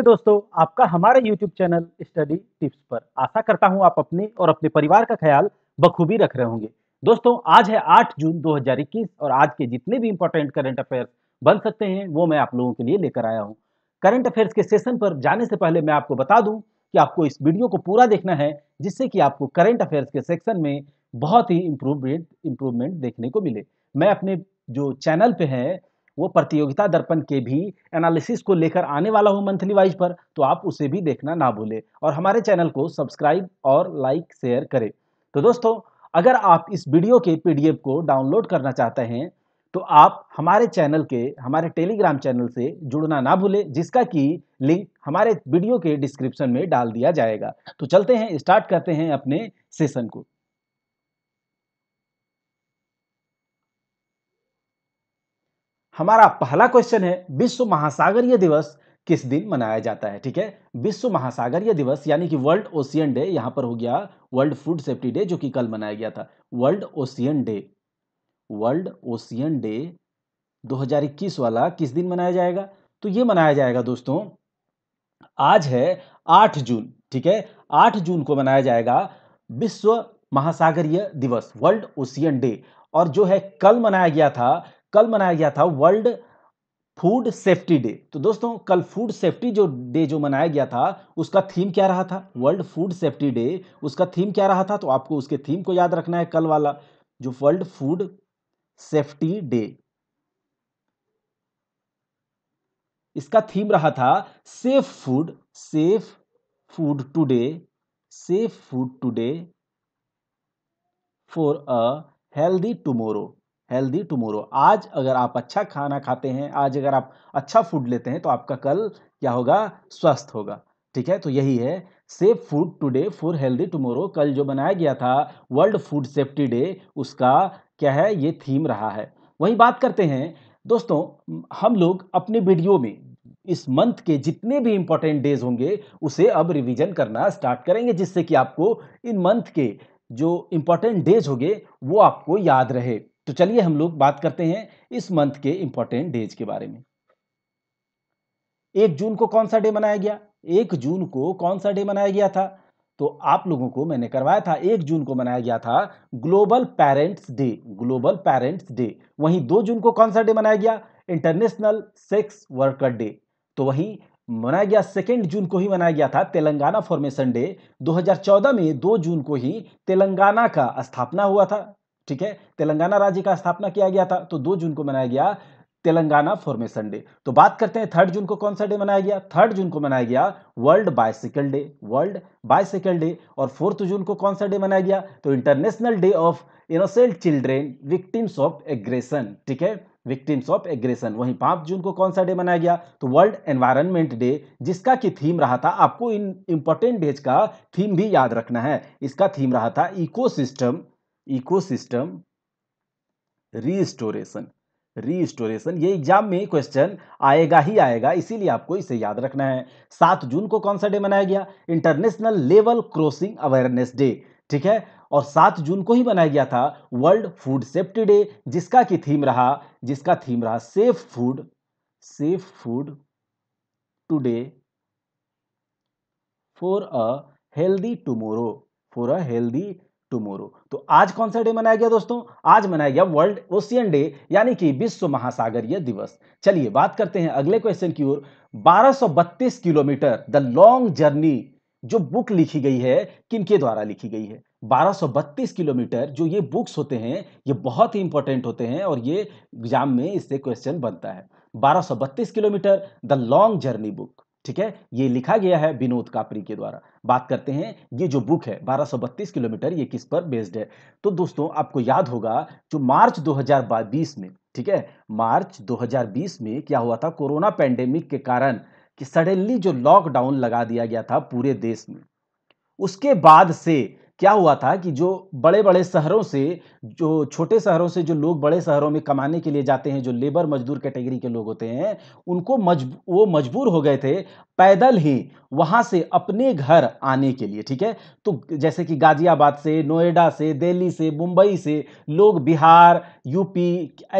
दोस्तों आपका हमारा YouTube चैनल स्टडी टिप्स पर आशा करता हूं आप अपने और अपने परिवार का ख्याल बखूबी रख रहे होंगे दोस्तों आज है 8 जून 2021 और आज के जितने भी इंपॉर्टेंट करंट अफेयर्स बन सकते हैं वो मैं आप लोगों के लिए लेकर आया हूं करंट अफेयर्स के सेशन पर जाने से पहले मैं आपको बता दूं कि आपको इस वीडियो को पूरा देखना है जिससे कि आपको करंट अफेयर्स के सेक्शन में बहुत ही इंप्रूवमेंट इम्प्रूवमेंट देखने को मिले मैं अपने जो चैनल पे है वो प्रतियोगिता दर्पण के भी एनालिसिस को लेकर आने वाला हूँ मंथली वाइज पर तो आप उसे भी देखना ना भूलें और हमारे चैनल को सब्सक्राइब और लाइक शेयर करें तो दोस्तों अगर आप इस वीडियो के पीडीएफ को डाउनलोड करना चाहते हैं तो आप हमारे चैनल के हमारे टेलीग्राम चैनल से जुड़ना ना भूलें जिसका कि लिंक हमारे वीडियो के डिस्क्रिप्शन में डाल दिया जाएगा तो चलते हैं स्टार्ट करते हैं अपने सेशन को हमारा पहला क्वेश्चन है विश्व महासागरीय दिवस किस दिन मनाया जाता है ठीक है विश्व महासागरीय दिवस यानी कि वर्ल्ड ओशियन डे यहां पर हो गया वर्ल्ड फूड सेफ्टी डे जो कि कल मनाया गया था world ocean day world ocean day 2021 वाला किस दिन मनाया जाएगा तो ये मनाया जाएगा दोस्तों आज है 8 जून ठीक है 8 जून को मनाया जाएगा विश्व महासागरीय दिवस वर्ल्ड ओशियन डे और जो है कल मनाया गया था कल मनाया गया था वर्ल्ड फूड सेफ्टी डे तो दोस्तों कल फूड सेफ्टी जो डे जो मनाया गया था उसका थीम क्या रहा था वर्ल्ड फूड सेफ्टी डे उसका थीम क्या रहा था तो आपको उसके थीम को याद रखना है कल वाला जो वर्ल्ड फूड सेफ्टी डे इसका थीम रहा था safe food safe food today safe food today for a healthy tomorrow healthy tomorrow आज अगर आप अच्छा खाना खाते हैं आज अगर आप अच्छा फूड लेते हैं तो आपका कल क्या होगा स्वस्थ होगा ठीक है तो यही है safe food today for healthy tomorrow कल जो बनाया गया था वर्ल्ड फूड सेफ्टी डे उसका क्या है ये थीम रहा है वही बात करते हैं दोस्तों हम लोग अपने वीडियो में इस मंथ के जितने भी इंपॉर्टेंट डेज होंगे उसे अब रिवीजन करना स्टार्ट करेंगे जिससे कि आपको इन मंथ के जो इंपॉर्टेंट डेज होंगे वो आपको याद रहे तो चलिए हम लोग बात करते हैं इस मंथ के इंपॉर्टेंट डेज के बारे में एक जून को कौन सा डे मनाया गया एक जून को कौन सा डे मनाया गया था तो आप लोगों को मैंने करवाया था एक जून को मनाया गया था global parents day global parents day वहीं दो जून को कौन सा डे मनाया गया इंटरनेशनल सेक्स वर्कर डे तो वहीं मनाया गया सेकेंड जून को ही मनाया गया था तेलंगाना फॉर्मेशन डे 2014 में दो जून को ही तेलंगाना का स्थापना हुआ था ठीक है तेलंगाना राज्य का स्थापना किया गया था तो दो जून को मनाया गया तेलंगाना फॉर्मेशन डे तो बात करते हैं थर्ड जून को कौन सा डे मनाया गया थर्ड जून को मनाया गया world bicycle day world bicycle day और फोर्थ जून को कौन सा डे मनाया गया तो international day of innocent children victims of aggression ठीक है विक्टिम्स ऑफ एग्रेशन वहीं पांच जून को कौन सा डे मनाया गया तो वर्ल्ड एनवायरमेंट डे जिसका की थीम रहा था आपको इन इंपॉर्टेंट डेज का थीम भी याद रखना है इसका थीम रहा था इकोसिस्टम इकोसिस्टम रीस्टोरेशन रीस्टोरेशन ये एग्जाम में क्वेश्चन आएगा ही आएगा इसीलिए आपको इसे याद रखना है सात जून को कौन सा डे मनाया गया international level crossing awareness day ठीक है और सात जून को ही मनाया गया था वर्ल्ड फूड सेफ्टी डे जिसका की थीम रहा जिसका थीम रहा safe food safe food today for a healthy tomorrow for a healthy tomorrow तो आज कौन सा डे मनाया गया दोस्तों आज मनाया गया वर्ल्ड ओशियन डे यानी कि विश्व महासागरीय दिवस चलिए बात करते हैं अगले क्वेश्चन की ओर 1232 किलोमीटर द लॉन्ग जर्नी जो बुक लिखी गई है किनके द्वारा लिखी गई है 1232 किलोमीटर जो ये बुक्स होते हैं ये बहुत ही इंपॉर्टेंट होते हैं और ये एग्जाम में इससे क्वेश्चन बनता है 1232 kilometre the long journey book ठीक है ये लिखा गया है विनोद कापरी के द्वारा बात करते हैं ये जो बुक है 1232 किलोमीटर ये किस पर बेस्ड है तो दोस्तों आपको याद होगा जो मार्च 2020 में ठीक है मार्च 2020 में क्या हुआ था कोरोना पैंडेमिक के कारण कि सडनली जो लॉकडाउन लगा दिया गया था पूरे देश में उसके बाद से क्या हुआ था कि जो बड़े बड़े शहरों से जो छोटे शहरों से जो लोग बड़े शहरों में कमाने के लिए जाते हैं जो लेबर मजदूर कैटेगरी के लोग होते हैं उनको मजब वो मजबूर हो गए थे पैदल ही वहाँ से अपने घर आने के लिए ठीक है तो जैसे कि गाजियाबाद से नोएडा से दिल्ली से मुंबई से लोग बिहार यूपी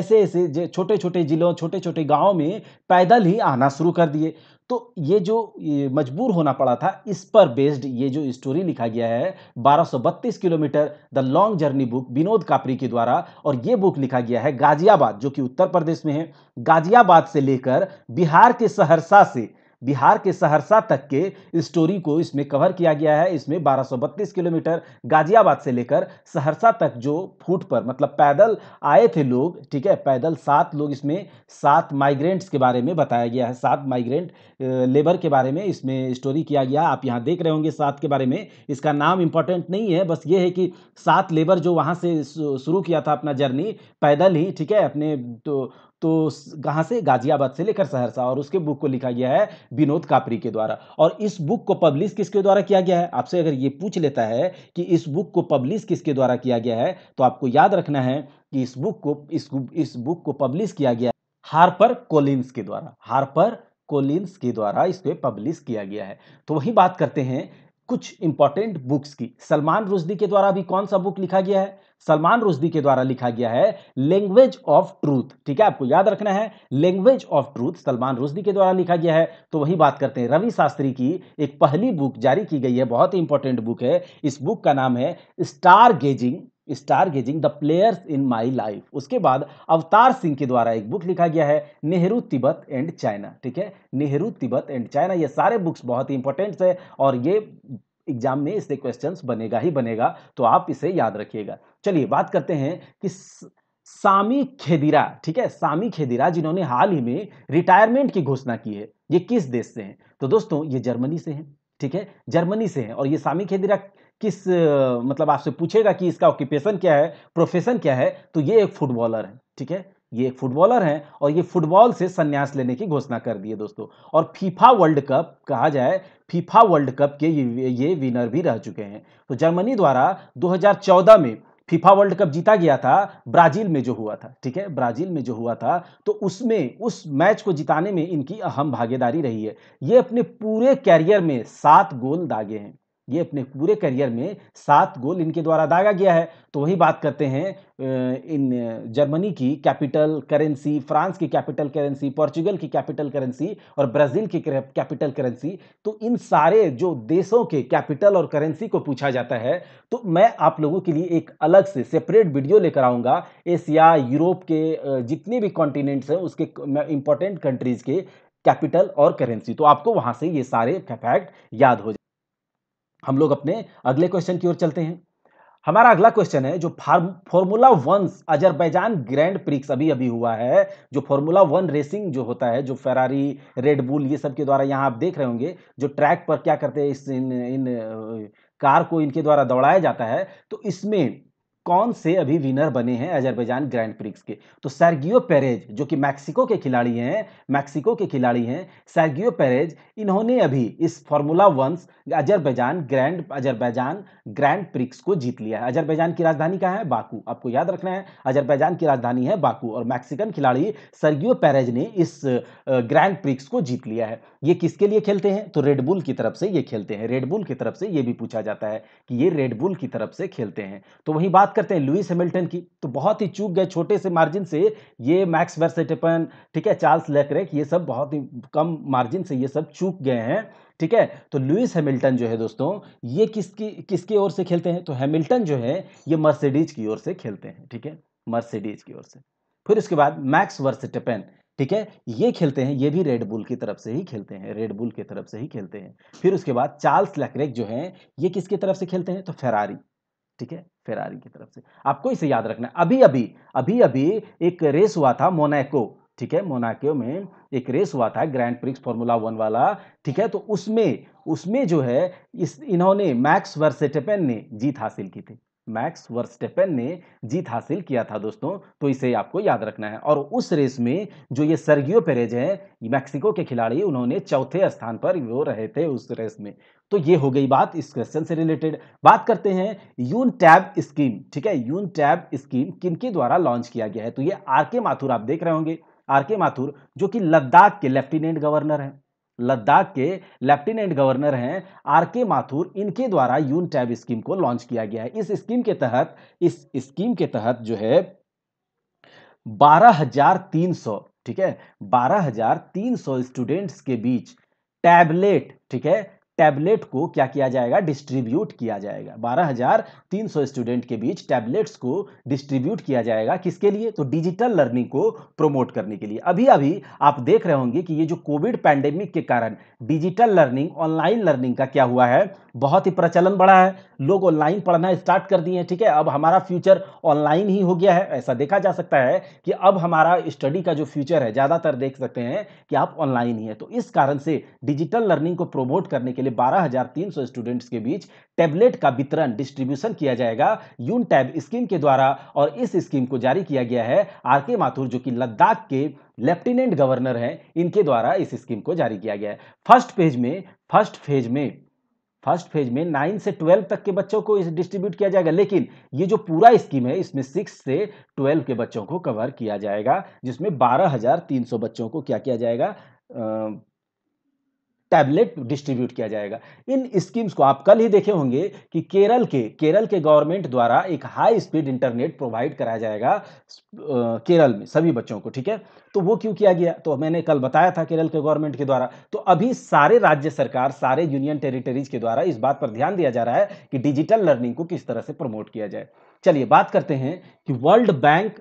ऐसे ऐसे छोटे छोटे जिलों छोटे छोटे गाँव में पैदल ही आना शुरू कर दिए तो ये जो ये मजबूर होना पड़ा था इस पर बेस्ड ये जो स्टोरी लिखा गया है 1232 kilometre the long journey book Vinod Kapri के द्वारा और ये बुक लिखा गया है गाजियाबाद जो कि उत्तर प्रदेश में है गाजियाबाद से लेकर बिहार के सहरसा से बिहार के सहरसा तक के स्टोरी को इसमें कवर किया गया है इसमें 1232 किलोमीटर गाजियाबाद से लेकर सहरसा तक जो फूट पर मतलब पैदल आए थे लोग ठीक है पैदल सात लोग इसमें सात माइग्रेंट्स के बारे में बताया गया है सात माइग्रेंट लेबर के बारे में इसमें स्टोरी किया गया आप यहाँ देख रहे होंगे सात के बारे में इसका नाम इंपॉर्टेंट नहीं है बस ये है कि सात लेबर जो वहाँ से शुरू किया था अपना जर्नी पैदल ही ठीक है अपने तो तो कहाँ से गाजियाबाद से लेकर सहरसा और उसके बुक को लिखा गया है विनोद कापरी के द्वारा और इस बुक को पब्लिश किसके द्वारा किया गया है आपसे अगर ये पूछ लेता है कि इस बुक को पब्लिश किसके द्वारा किया गया है तो आपको याद रखना है कि इस बुक को इस इस बुक को पब्लिश किया गया हार्पर कोलिंस के द्वारा हार्पर कोलिन्स के द्वारा इसको पब्लिश किया गया है तो वही बात करते हैं कुछ इंपॉर्टेंट बुक्स की सलमान रुश्दी के द्वारा भी कौन सा बुक लिखा गया है सलमान रुश्दी के द्वारा लिखा गया है लैंग्वेज ऑफ ट्रूथ ठीक है आपको याद रखना है language of truth Salman Rushdie के द्वारा लिखा गया है तो वही बात करते हैं रवि शास्त्री की एक पहली बुक जारी की गई है बहुत ही इंपॉर्टेंट बुक है इस बुक का नाम है star gazing star gazing the players in my life उसके बाद अवतार सिंह के द्वारा एक बुक लिखा गया है नेहरू तिब्बत एंड चाइना ठीक है नेहरू तिब्बत एंड चाइना ये सारे बुक्स बहुत ही इंपॉर्टेंट है और ये एग्जाम में इससे क्वेश्चंस बनेगा ही बनेगा तो आप इसे याद रखिएगा चलिए बात करते हैं कि सामी खेदिरा ठीक है सामी खेदिरा जिन्होंने हाल ही में रिटायरमेंट की घोषणा की है ये किस देश से हैं तो दोस्तों ये जर्मनी से हैं ठीक है जर्मनी से हैं और ये सामी खेदिरा किस मतलब आपसे पूछेगा कि इसका ऑक्यूपेशन क्या है प्रोफेशन क्या है तो ये एक फुटबॉलर है ठीक है ये एक फुटबॉलर हैं और ये फुटबॉल से संन्यास लेने की घोषणा कर दी है दोस्तों और फीफा वर्ल्ड कप कहा जाए फीफा वर्ल्ड कप के ये ये विनर भी रह चुके हैं तो जर्मनी द्वारा 2014 में फीफा वर्ल्ड कप जीता गया था ब्राजील में जो हुआ था ठीक है ब्राजील में जो हुआ था तो उसमें उस मैच को जिताने में इनकी अहम भागीदारी रही है ये अपने पूरे कैरियर में सात गोल दागे हैं ये अपने पूरे करियर में सात गोल इनके द्वारा दागा गया है तो वही बात करते हैं इन जर्मनी की कैपिटल करेंसी फ्रांस की कैपिटल करेंसी पोर्चुगल की कैपिटल करेंसी और ब्राज़ील की कैपिटल करेंसी तो इन सारे जो देशों के कैपिटल और करेंसी को पूछा जाता है तो मैं आप लोगों के लिए एक अलग से सेपरेट वीडियो लेकर आऊँगा एशिया यूरोप के जितने भी कॉन्टिनेंट्स हैं उसके इंपॉर्टेंट कंट्रीज़ के कैपिटल और करेंसी तो आपको वहां से ये सारे फैक्ट याद हो जाए हम लोग अपने अगले क्वेश्चन की ओर चलते हैं हमारा अगला क्वेश्चन है जो formula one Azerbaijan grand prix अभी अभी हुआ है जो फॉर्मूला वन रेसिंग जो होता है जो फेरारी रेडबुल ये सब के द्वारा यहाँ आप देख रहे होंगे जो ट्रैक पर क्या करते हैं इस इन इन कार को इनके द्वारा दौड़ाया जाता है तो इसमें कौन से अभी विनर बने हैं अजरबैजान ग्रैंड प्रिक्स के तो सर्गियो पेरेज जो कि मैक्सिको के खिलाड़ी हैं मैक्सिको के खिलाड़ी हैं सर्गियो पेरेज इन्होंने अभी इस formula ones Azerbaijan grand Azerbaijan grand prix को जीत लिया है अजरबैजान की राजधानी कहाँ है बाकू आपको याद रखना है अजरबैजान की राजधानी है बाकू और मैक्सिकन खिलाड़ी सर्गियो पेरेज ने इस ग्रैंड प्रिक्स को जीत लिया है ये किसके लिए खेलते हैं तो रेडबुल की तरफ से ये खेलते हैं रेडबुल की तरफ से ये भी पूछा जाता है कि ये रेडबुल की तरफ से खेलते हैं तो वही बात बात करते हैं लुइस हेमिल्टन की तो बहुत ही चूक गए छोटे से मार्जिन से ये मैक्स वर्सेटेपन ठीक है चार्ल्स लेकरेक ये सब बहुत ही कम मार्जिन से ये सब चूक गए हैं ठीक है तो लुइस हेमिल्टन जो है दोस्तों ये किसकी किसकी ओर से खेलते हैं तो हेमिल्टन जो है ये मर्सिडीज की ओर से खेलते हैं ठीक है मर्सिडीज की ओर से फिर उसके बाद मैक्स वर्सेटेपन ठीक है ये खेलते हैं ये भी रेडबुल की तरफ से ही खेलते हैं रेडबुल की तरफ से ही खेलते हैं फिर उसके बाद चार्ल्स लेकरेक जो है ये किसकी तरफ से खेलते हैं तो फेरारी ठीक है फेरारी की तरफ से आपको इसे याद रखना अभी अभी अभी अभी एक रेस हुआ था मोनाको ठीक है मोनाको में एक रेस हुआ था ग्रैंड प्रिक्स फॉर्मूला वन वाला ठीक है तो उसमें उसमें जो है इस इन्होंने मैक्स वर्सेटेपेन ने जीत हासिल की थी मैक्स वर्स्टेपन ने जीत हासिल किया था दोस्तों तो इसे आपको याद रखना है और उस रेस में जो ये सर्गियो पेरेज है मैक्सिको के खिलाड़ी उन्होंने चौथे स्थान पर वो रहे थे उस रेस में तो ये हो गई बात इस क्वेश्चन से रिलेटेड बात करते हैं यून टैब स्कीम ठीक है यून टैब स्कीम किन के द्वारा लॉन्च किया गया है तो ये आर के माथुर आप देख रहे होंगे आर के माथुर जो कि लद्दाख के लेफ्टिनेंट गवर्नर हैं लद्दाख के लेफ्टिनेंट गवर्नर हैं आर के माथुर इनके द्वारा यून टैब स्कीम को लॉन्च किया गया है इस स्कीम के तहत इस स्कीम के तहत जो है बारह हजार तीन सौ ठीक है बारह हजार तीन सौ स्टूडेंट्स के बीच टैबलेट ठीक है टैबलेट को क्या किया जाएगा डिस्ट्रीब्यूट किया जाएगा 12,300 स्टूडेंट के बीच टैबलेट्स को डिस्ट्रीब्यूट किया जाएगा किसके लिए तो डिजिटल लर्निंग को प्रोमोट करने के लिए अभी अभी आप देख रहे होंगे कि ये जो कोविड पैंडेमिक के कारण डिजिटल लर्निंग ऑनलाइन लर्निंग का क्या हुआ है बहुत ही प्रचलन बढ़ा है लोग ऑनलाइन पढ़ना स्टार्ट कर दिए हैं ठीक है अब हमारा फ्यूचर ऑनलाइन ही हो गया है ऐसा देखा जा सकता है कि अब हमारा स्टडी का जो फ्यूचर है ज़्यादातर देख सकते हैं कि आप ऑनलाइन ही है तो इस कारण से डिजिटल लर्निंग को प्रोमोट करने के लिए बारह स्टूडेंट्स के बीच टैबलेट का वितरण डिस्ट्रीब्यूशन किया जाएगा यून टैब स्कीम के द्वारा और इस स्कीम को जारी किया गया है आर के माथुर जो कि लद्दाख के लेफ्टिनेंट गवर्नर हैं इनके द्वारा इस स्कीम को जारी किया गया है फर्स्ट फेज में फर्स्ट फेज में फर्स्ट फेज में नाइन से ट्वेल्व तक के बच्चों को इस डिस्ट्रीब्यूट किया जाएगा लेकिन ये जो पूरा स्कीम है इसमें सिक्स से ट्वेल्व के बच्चों को कवर किया जाएगा जिसमें बारह हजार तीन सौ बच्चों को क्या किया जाएगा टैबलेट डिस्ट्रीब्यूट किया जाएगा इन स्कीम्स को आप कल ही देखे होंगे कि केरल के केरल के गवर्नमेंट द्वारा एक हाई स्पीड इंटरनेट प्रोवाइड कराया जाएगा केरल में सभी बच्चों को ठीक है तो वो क्यों किया गया तो मैंने कल बताया था केरल के गवर्नमेंट के द्वारा तो अभी सारे राज्य सरकार सारे यूनियन टेरिटरीज के द्वारा इस बात पर ध्यान दिया जा रहा है कि डिजिटल लर्निंग को किस तरह से प्रमोट किया जाए चलिए बात करते हैं कि world bank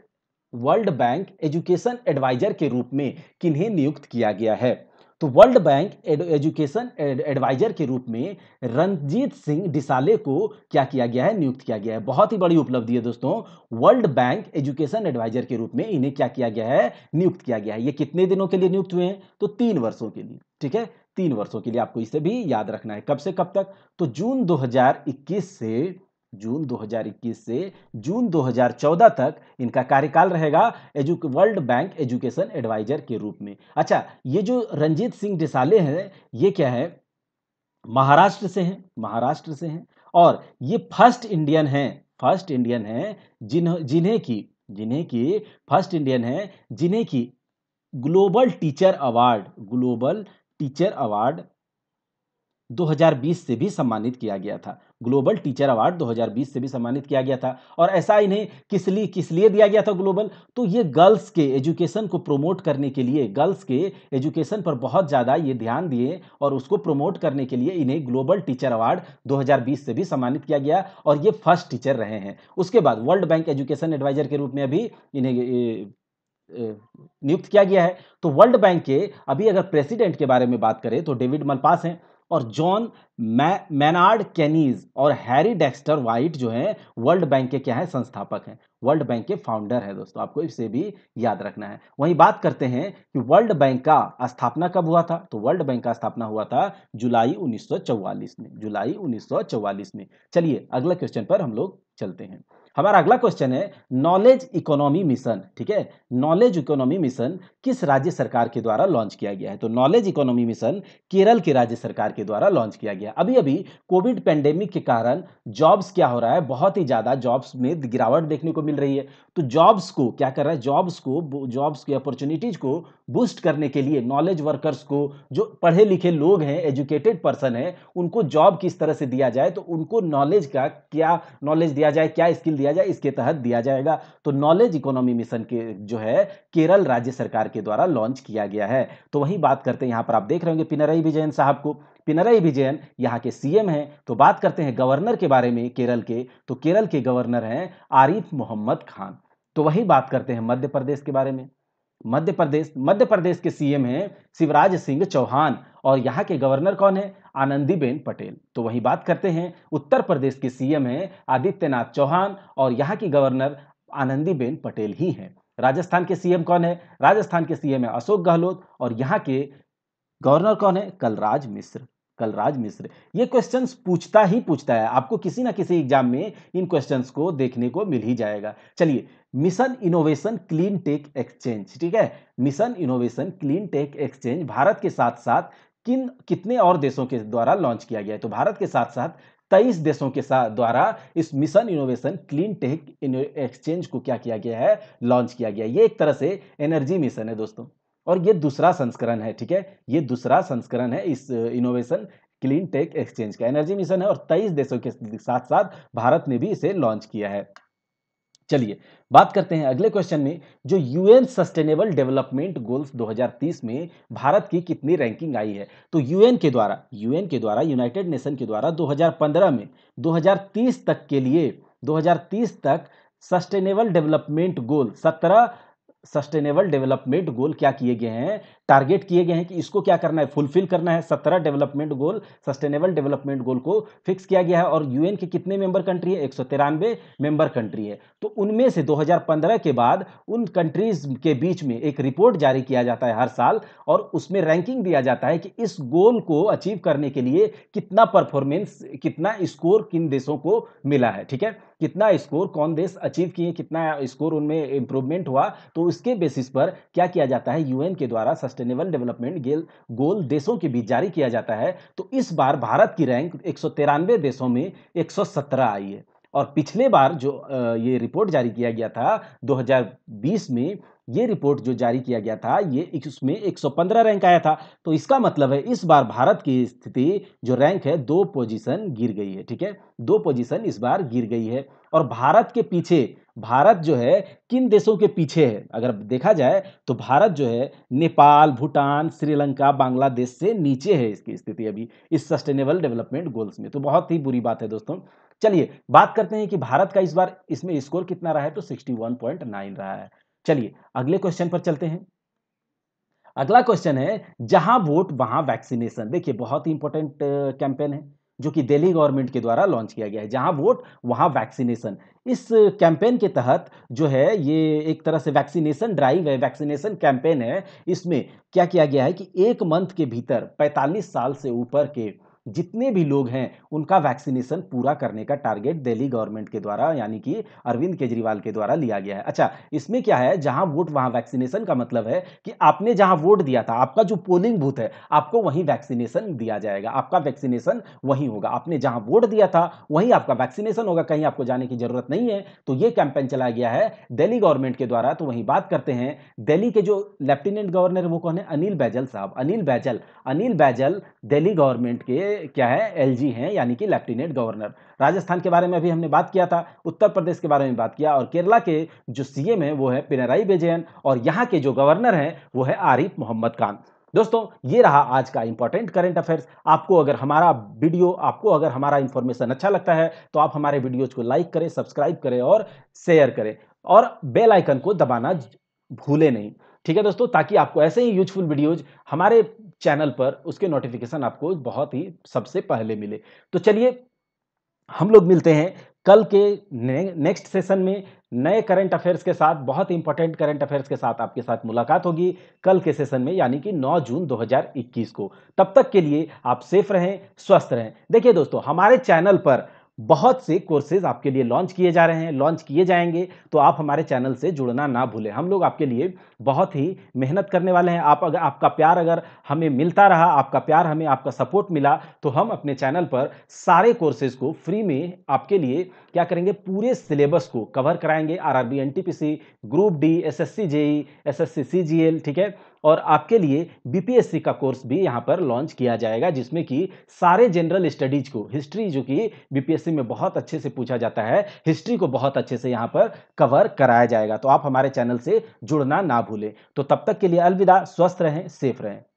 world bank education adviser के रूप में किन्हें नियुक्त किया गया है तो वर्ल्ड बैंक एजुकेशन एडवाइजर के रूप में रंजीत सिंह डिसाले को क्या किया गया है नियुक्त किया गया है बहुत ही बड़ी उपलब्धि है दोस्तों वर्ल्ड बैंक एजुकेशन एडवाइजर के रूप में इन्हें क्या किया गया है नियुक्त किया गया है ये कितने दिनों के लिए नियुक्त हुए हैं तो तीन वर्षों के लिए ठीक है तीन वर्षों के लिए आपको इसे भी याद रखना है कब से कब तक तो जून दो से जून 2021 से जून 2014 तक इनका कार्यकाल रहेगा edu world bank education adviser के रूप में अच्छा ये जो रंजीत सिंह डिसाले हैं ये क्या है महाराष्ट्र से हैं महाराष्ट्र से हैं और ये फर्स्ट इंडियन हैं फर्स्ट इंडियन हैं जिन जिन्हें की जिन्हें की फर्स्ट इंडियन हैं जिन्हें की global teacher award global teacher award 2020 से भी सम्मानित किया गया था ग्लोबल टीचर अवार्ड 2020 से भी सम्मानित किया गया था और ऐसा इन्हें किस लिए किस लिए दिया गया था ग्लोबल तो ये गर्ल्स के एजुकेशन को प्रमोट करने के लिए गर्ल्स के एजुकेशन पर बहुत ज़्यादा ये ध्यान दिए और उसको प्रमोट करने के लिए इन्हें ग्लोबल टीचर अवार्ड 2020 से भी सम्मानित किया गया और ये फर्स्ट टीचर रहे हैं उसके बाद वर्ल्ड बैंक एजुकेशन एडवाइजर के रूप में अभी इन्हें नियुक्त किया गया है तो वर्ल्ड बैंक के अभी अगर प्रेसिडेंट के बारे में बात करें तो डेविड मलपास हैं और जॉन मैनार्ड कैनीज और हैरी डेक्स्टर वाइट जो है वर्ल्ड बैंक के क्या है संस्थापक हैं वर्ल्ड बैंक के फाउंडर है दोस्तों आपको इसे भी याद रखना है वहीं बात करते हैं कि वर्ल्ड बैंक का स्थापना कब हुआ था तो वर्ल्ड बैंक का स्थापना हुआ था जुलाई 1944 में जुलाई 1944 में चलिए अगला क्वेश्चन पर हम लोग चलते हैं हमारा अगला क्वेश्चन है नॉलेज इकोनॉमी मिशन ठीक है नॉलेज इकोनॉमी मिशन किस राज्य सरकार के द्वारा लॉन्च किया गया है तो नॉलेज इकोनॉमी मिशन केरल के राज्य सरकार के द्वारा लॉन्च किया गया अभी अभी कोविड पेंडेमिक के कारण जॉब्स क्या हो रहा है बहुत ही ज़्यादा जॉब्स में गिरावट देखने को मिल रही है तो जॉब्स को क्या कर रहा है जॉब्स को जॉब्स की अपॉर्चुनिटीज को बूस्ट करने के लिए नॉलेज वर्कर्स को जो पढ़े लिखे लोग हैं एजुकेटेड पर्सन है उनको जॉब किस तरह से दिया जाए तो उनको नॉलेज का क्या नॉलेज दिया जाए क्या स्किल दिया जाए इसके तहत दिया जाएगा तो नॉलेज इकोनॉमी मिशन के जो है केरल राज्य सरकार के द्वारा लॉन्च किया गया है तो वही बात करते हैं यहाँ पर आप देख रहे होंगे पिनरई विजयन साहब को पिनरई विजयन यहाँ के सीएम हैं तो बात करते हैं गवर्नर के बारे में केरल के तो केरल के गवर्नर हैं आरिफ मोहम्मद खान तो वही बात करते हैं मध्य प्रदेश के बारे में मध्य प्रदेश मध्य प्रदेश के सीएम हैं शिवराज सिंह चौहान और यहाँ के गवर्नर कौन है आनंदीबेन पटेल तो वही बात करते हैं उत्तर प्रदेश के सीएम है आदित्यनाथ चौहान और यहाँ की गवर्नर आनंदीबेन पटेल ही हैं राजस्थान के सीएम कौन है राजस्थान के सीएम है अशोक गहलोत और यहाँ के गवर्नर कौन है कलराज मिश्र कलराज मिश्र ये क्वेश्चंस पूछता ही पूछता है आपको किसी ना किसी एग्जाम में इन क्वेश्चंस को देखने को मिल ही जाएगा चलिए mission innovation clean tech exchange ठीक है mission innovation clean tech exchange Bharat के साथ साथ किन कितने और देशों के द्वारा लॉन्च किया गया है तो भारत के साथ साथ तेईस देशों के साथ द्वारा इस mission innovation clean tech exchange को क्या किया गया है लॉन्च किया गया है ये एक तरह से एनर्जी मिशन है दोस्तों और ये दूसरा संस्करण है ठीक है ये दूसरा संस्करण है इस इनोवेशन क्लीन टेक एक्सचेंज का एनर्जी मिशन है और तेईस देशों के साथ साथ भारत ने भी इसे लॉन्च किया है चलिए बात करते हैं अगले क्वेश्चन में जो यूएन सस्टेनेबल डेवलपमेंट गोल्स 2030 में भारत की कितनी रैंकिंग आई है तो यूएन के द्वारा यूएन के द्वारा यूनाइटेड नेशन के द्वारा 2015 में 2030 तक के लिए 2030 तक sustainable development goal 17 sustainable development goal क्या किए गए हैं टारगेट किए गए हैं कि इसको क्या करना है फुलफिल करना है सत्रह development goal sustainable development goal को फिक्स किया गया है और यूएन के कितने मेंबर कंट्री है एक सौ तिरानवे मेंबर कंट्री है तो उनमें से 2015 के बाद उन कंट्रीज के बीच में एक रिपोर्ट जारी किया जाता है हर साल और उसमें रैंकिंग दिया जाता है कि इस गोल को अचीव करने के लिए कितना परफॉर्मेंस कितना स्कोर किन देशों को मिला है ठीक है कितना स्कोर कौन देश अचीव किए कितना स्कोर उनमें इम्प्रूवमेंट हुआ तो उसके बेसिस पर क्या किया जाता है यूएन के द्वारा सस्टेनेबल डेवलपमेंट गेल गोल देशों के बीच जारी किया जाता है तो इस बार भारत की रैंक एक देशों में एक आई है और पिछले बार जो ये रिपोर्ट जारी किया गया था 2020 में ये रिपोर्ट जो जारी किया गया था ये उसमें 115 रैंक आया था तो इसका मतलब है इस बार भारत की स्थिति जो रैंक है दो पोजीशन गिर गई है ठीक है दो पोजीशन इस बार गिर गई है और भारत के पीछे भारत जो है किन देशों के पीछे है अगर देखा जाए तो भारत जो है नेपाल भूटान श्रीलंका बांग्लादेश से नीचे है इसकी स्थिति अभी इस सस्टेनेबल डेवलपमेंट गोल्स में तो बहुत ही बुरी बात है दोस्तों चलिए बात करते हैं कि भारत का इस बार इसमें स्कोर कितना रहा है तो 61.9 रहा है चलिए अगले क्वेश्चन पर चलते हैं अगला क्वेश्चन है जहां वोट वहां वैक्सीनेशन देखिए बहुत ही इंपॉर्टेंट कैंपेन है जो कि दिल्ली गवर्नमेंट के द्वारा लॉन्च किया गया है जहां वोट वहां वैक्सीनेशन इस कैंपेन के तहत जो है ये एक तरह से वैक्सीनेशन ड्राइव है वैक्सीनेशन कैंपेन है इसमें क्या किया गया है कि एक मंथ के भीतर 45 साल से ऊपर के जितने भी लोग हैं उनका वैक्सीनेशन पूरा करने का टारगेट दिल्ली गवर्नमेंट के द्वारा यानी कि अरविंद केजरीवाल के द्वारा लिया गया है अच्छा इसमें क्या है जहां वोट वहां वैक्सीनेशन का मतलब है कि आपने जहां वोट दिया था आपका जो पोलिंग बूथ है आपको वहीं वैक्सीनेशन दिया जाएगा आपका वैक्सीनेशन वहीं होगा आपने जहां वोट दिया था वहीं आपका वैक्सीनेशन होगा कहीं आपको जाने की जरूरत नहीं है तो ये कैंपेन चलाया गया है दिल्ली गवर्नमेंट के द्वारा तो वहीं बात करते हैं दिल्ली के जो लेफ्टिनेंट गवर्नर वो कौन है अनिल बैजल साहब अनिल बैजल अनिल बैजल दिल्ली गवर्नमेंट के क्या है एलजी हैं यानी कि लेफ्टिनेंट गवर्नर राजस्थान के बारे में अभी हमने बात किया था उत्तर प्रदेश के बारे में बात किया और केरला के जो सीएम है वो है पिनराई विजयन और यहाँ के जो गवर्नर हैं वो है आरिफ मोहम्मद खान दोस्तों ये रहा आज का इंपॉर्टेंट करंट अफेयर्स आपको अगर हमारा वीडियो आपको अगर हमारा इंफॉर्मेशन अच्छा लगता है तो आप हमारे वीडियोज को लाइक करें सब्सक्राइब करें और शेयर करें और बेल आइकन को दबाना भूले नहीं ठीक है दोस्तों ताकि आपको ऐसे ही यूजफुल वीडियोज हमारे चैनल पर उसके नोटिफिकेशन आपको बहुत ही सबसे पहले मिले तो चलिए हम लोग मिलते हैं कल के ने, नेक्स्ट सेशन में नए करंट अफेयर्स के साथ बहुत इंपॉर्टेंट करंट अफेयर्स के साथ आपके साथ मुलाकात होगी कल के सेशन में यानी कि 9 जून 2021 को तब तक के लिए आप सेफ रहें स्वस्थ रहें देखिए दोस्तों हमारे चैनल पर बहुत से कोर्सेज आपके लिए लॉन्च किए जा रहे हैं लॉन्च किए जाएंगे तो आप हमारे चैनल से जुड़ना ना भूलें हम लोग आपके लिए बहुत ही मेहनत करने वाले हैं आप अगर आपका प्यार अगर हमें मिलता रहा आपका प्यार हमें आपका सपोर्ट मिला तो हम अपने चैनल पर सारे कोर्सेज को फ्री में आपके लिए क्या करेंगे पूरे सिलेबस को कवर कराएंगे R R B N T P C group D S S C JE S S C C G L ठीक है और आपके लिए बीपीएससी का कोर्स भी यहाँ पर लॉन्च किया जाएगा जिसमें कि सारे जनरल स्टडीज को हिस्ट्री जो कि बीपीएससी में बहुत अच्छे से पूछा जाता है हिस्ट्री को बहुत अच्छे से यहाँ पर कवर कराया जाएगा तो आप हमारे चैनल से जुड़ना ना भूलें तो तब तक के लिए अलविदा स्वस्थ रहें सेफ रहें